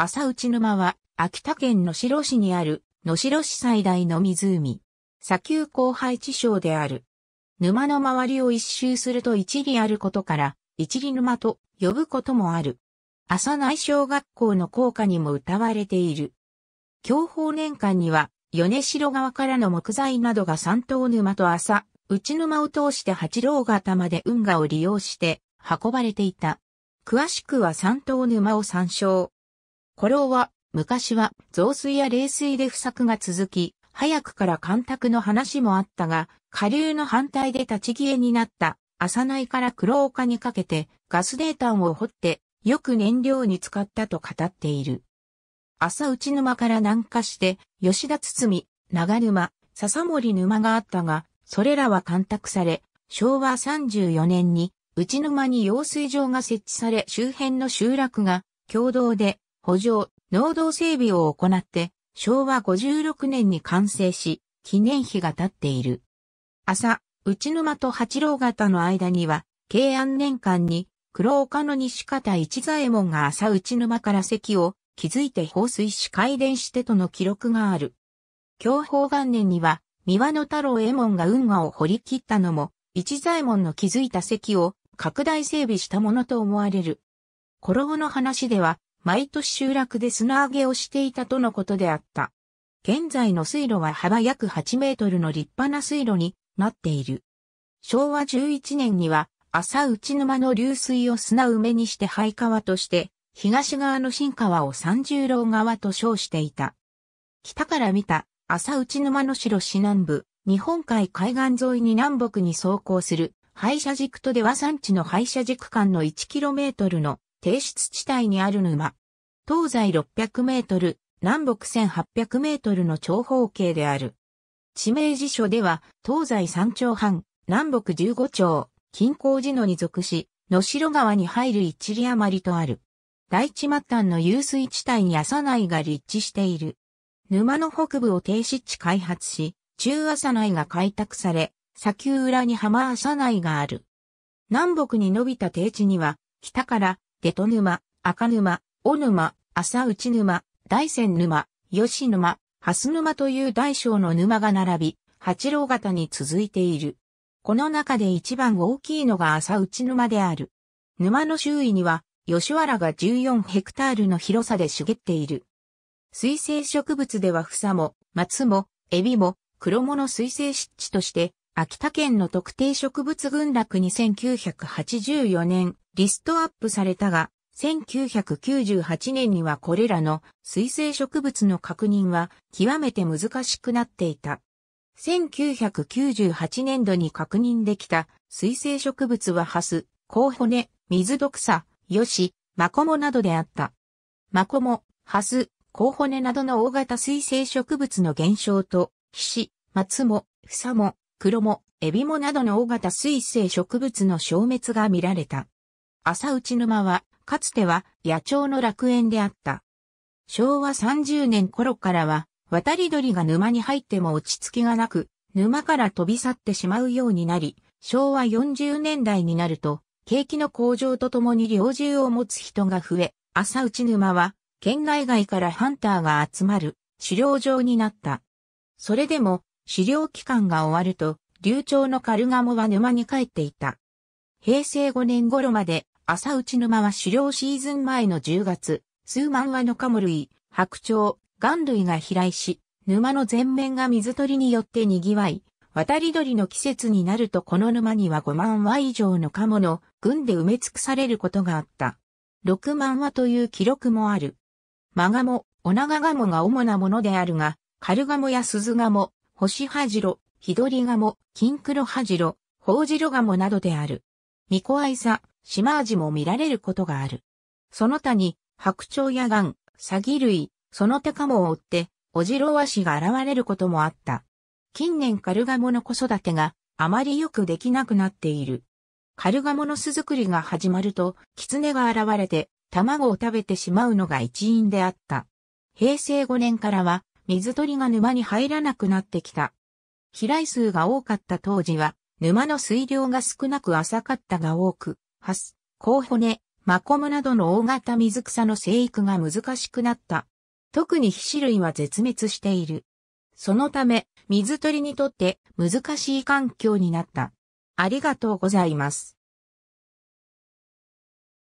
浅内沼は、秋田県野代市にある、野代市最大の湖。砂丘荒廃地省である。沼の周りを一周すると一里あることから、一里沼と呼ぶこともある。朝内小学校の校歌にも歌われている。教法年間には、米城側からの木材などが三島沼と朝、内沼を通して八郎潟まで運河を利用して運ばれていた。詳しくは三島沼を参照。古老は、昔は増水や冷水で不作が続き、早くから干拓の話もあったが、下流の反対で立ち消えになった浅内から黒岡にかけてガス泥炭を掘ってよく燃料に使ったと語っている。朝内沼から南下して吉田堤、長沼、笹森沼があったが、それらは干拓され、昭和34年に内沼に用水場が設置され周辺の集落が共同で補助、農道整備を行って、昭和56年に完成し、記念碑が建っている。朝、内沼と八郎方の間には、慶安年間に、黒岡の西方一左衛門が朝内沼から席を築いて放水し改伝してとの記録がある。享保元年には、三輪の太郎衛門が運河を掘り切ったのも、一左衛門の築いた席を拡大整備したものと思われる。古老の話では、毎年集落で砂上げをしていたとのことであった。現在の水路は幅約8メートルの立派な水路になっている。昭和11年には浅内沼の流水を砂埋めにして廃川として、東側の新川を三十郎川と称していた。北から見た浅内沼の城市南部、日本海海岸沿いに南北に走行する、廃車軸とでは山地の廃車軸間の1トルの低湿地帯にある沼。東西600メートル、南北1800メートルの長方形である。地名辞書では、東西三丁半、南北15丁、近郊寺野に属し、野城川に入る一里余りとある。大地末端の湧水地帯に朝内が立地している。沼の北部を低湿地開発し、中朝内が開拓され、砂丘裏に浜朝内がある。南北に伸びた低地には、北から出戸沼、赤沼、尾沼、浅内沼、大仙沼、吉沼、蓮沼という大小の沼が並び、八郎型に続いている。この中で一番大きいのが浅内沼である。沼の周囲には、吉原が14ヘクタールの広さで茂っている。水生植物では草も、松も、エビも、黒物水生湿地として、秋田県の特定植物群落2 9 8 4年、リストアップされたが、1998年にはこれらの水生植物の確認は極めて難しくなっていた。1998年度に確認できた水生植物はハス、コウホネ、水毒サ、ヨシ、マコモなどであった。マコモ、ハス、コウホネなどの大型水生植物の減少と、ヒシ、マツモ、フサモ、クロモ、エビモなどの大型水生植物の消滅が見られた。朝内沼は、かつては野鳥の楽園であった。昭和30年頃からは、渡り鳥が沼に入っても落ち着きがなく、沼から飛び去ってしまうようになり、昭和40年代になると、景気の向上とともに猟銃を持つ人が増え、朝内沼は、県内外からハンターが集まる、狩猟場になった。それでも、狩猟期間が終わると、流暢のカルガモは沼に帰っていた。平成5年頃まで朝内沼は狩猟シーズン前の10月、数万羽のカモ類、白鳥、ガ類が飛来し、沼の全面が水鳥によって賑わい、渡り鳥の季節になるとこの沼には5万羽以上のカモの群で埋め尽くされることがあった。6万羽という記録もある。マガモ、オナガガモが主なものであるが、カルガモやスズガモ、ホシハジロ、ヒドリガモ、キンクロハジロ、ホウジロガモなどである。ミコアイサ、島味も見られることがある。その他に、白鳥やガン、サギ類、その他カモを追って、オジロワシが現れることもあった。近年カルガモの子育てがあまりよくできなくなっている。カルガモの巣作りが始まると、キツネが現れて、卵を食べてしまうのが一因であった。平成5年からは、水鳥が沼に入らなくなってきた。飛来数が多かった当時は、沼の水量が少なく浅かったが多く、ハス、コウホネ、マコムなどの大型水草の生育が難しくなった。特に皮脂類は絶滅している。そのため、水鳥にとって難しい環境になった。ありがとうございます。